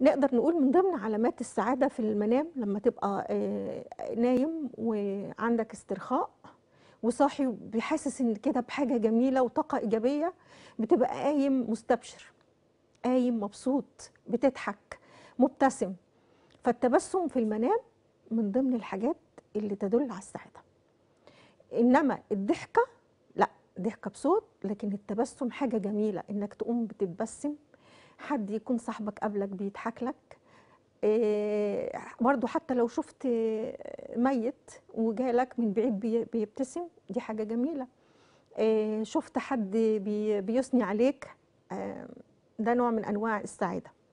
نقدر نقول من ضمن علامات السعادة في المنام لما تبقى آه، نايم وعندك استرخاء وصاحي بحاسس ان كده بحاجة جميلة وطاقة إيجابية بتبقى قايم مستبشر قايم مبسوط بتضحك مبتسم فالتبسم في المنام من ضمن الحاجات اللي تدل على السعادة إنما الضحكة لا ضحكة بصوت لكن التبسم حاجة جميلة إنك تقوم بتتبسم حد يكون صاحبك قبلك بيضحك لك إيه برضو حتى لو شفت ميت وجالك من بعيد بيبتسم دي حاجة جميلة إيه شفت حد بيثني عليك آه، ده نوع من أنواع السعادة